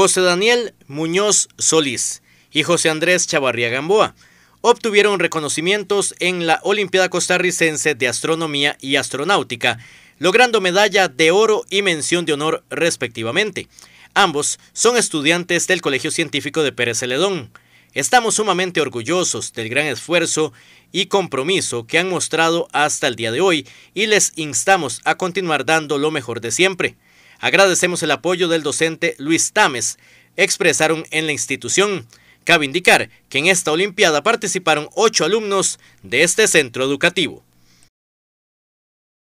José Daniel Muñoz Solís y José Andrés Chavarría Gamboa obtuvieron reconocimientos en la Olimpiada Costarricense de Astronomía y Astronáutica, logrando medalla de oro y mención de honor respectivamente. Ambos son estudiantes del Colegio Científico de Pérez Celedón. Estamos sumamente orgullosos del gran esfuerzo y compromiso que han mostrado hasta el día de hoy y les instamos a continuar dando lo mejor de siempre. Agradecemos el apoyo del docente Luis Tames, expresaron en la institución. Cabe indicar que en esta Olimpiada participaron ocho alumnos de este centro educativo.